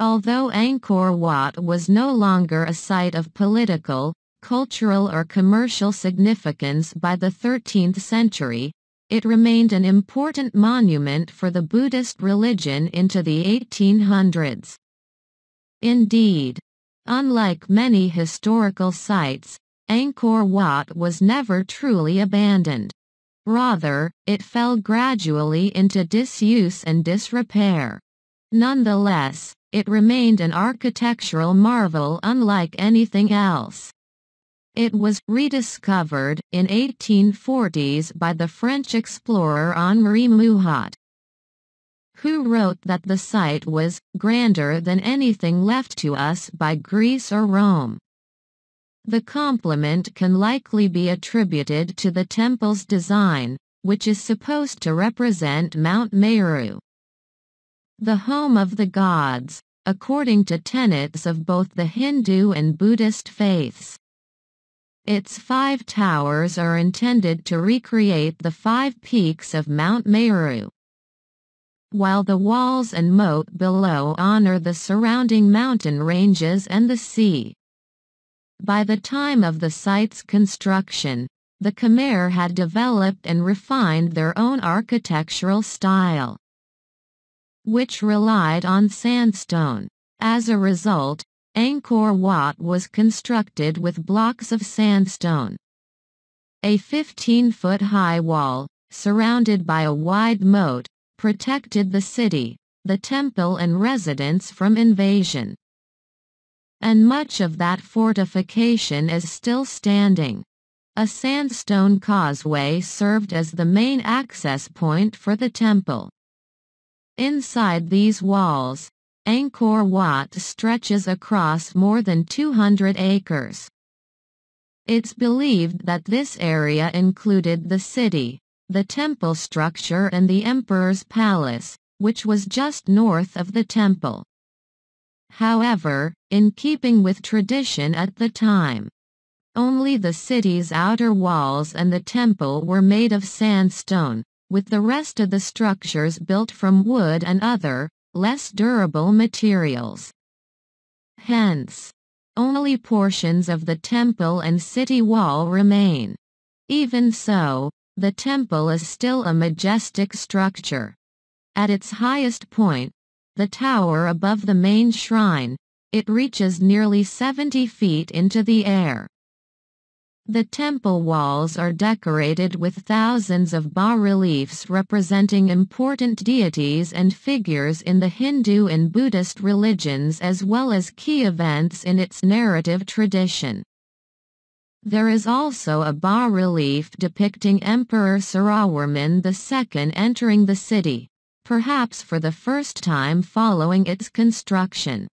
Although Angkor Wat was no longer a site of political, cultural or commercial significance by the 13th century, it remained an important monument for the Buddhist religion into the 1800s. Indeed, unlike many historical sites, Angkor Wat was never truly abandoned. Rather, it fell gradually into disuse and disrepair. Nonetheless, it remained an architectural marvel unlike anything else. It was rediscovered in 1840s by the French explorer Henri Mouhot, who wrote that the site was grander than anything left to us by Greece or Rome. The compliment can likely be attributed to the temple's design, which is supposed to represent Mount Meru the home of the gods, according to tenets of both the Hindu and Buddhist faiths. Its five towers are intended to recreate the five peaks of Mount Meru. While the walls and moat below honor the surrounding mountain ranges and the sea. By the time of the site's construction, the Khmer had developed and refined their own architectural style which relied on sandstone. As a result, Angkor Wat was constructed with blocks of sandstone. A 15-foot high wall, surrounded by a wide moat, protected the city, the temple and residents from invasion. And much of that fortification is still standing. A sandstone causeway served as the main access point for the temple. Inside these walls, Angkor Wat stretches across more than 200 acres. It's believed that this area included the city, the temple structure and the emperor's palace, which was just north of the temple. However, in keeping with tradition at the time, only the city's outer walls and the temple were made of sandstone, with the rest of the structures built from wood and other, less durable materials. Hence, only portions of the temple and city wall remain. Even so, the temple is still a majestic structure. At its highest point, the tower above the main shrine, it reaches nearly 70 feet into the air. The temple walls are decorated with thousands of bas-reliefs representing important deities and figures in the Hindu and Buddhist religions as well as key events in its narrative tradition. There is also a bas-relief depicting Emperor Sarawarman II entering the city, perhaps for the first time following its construction.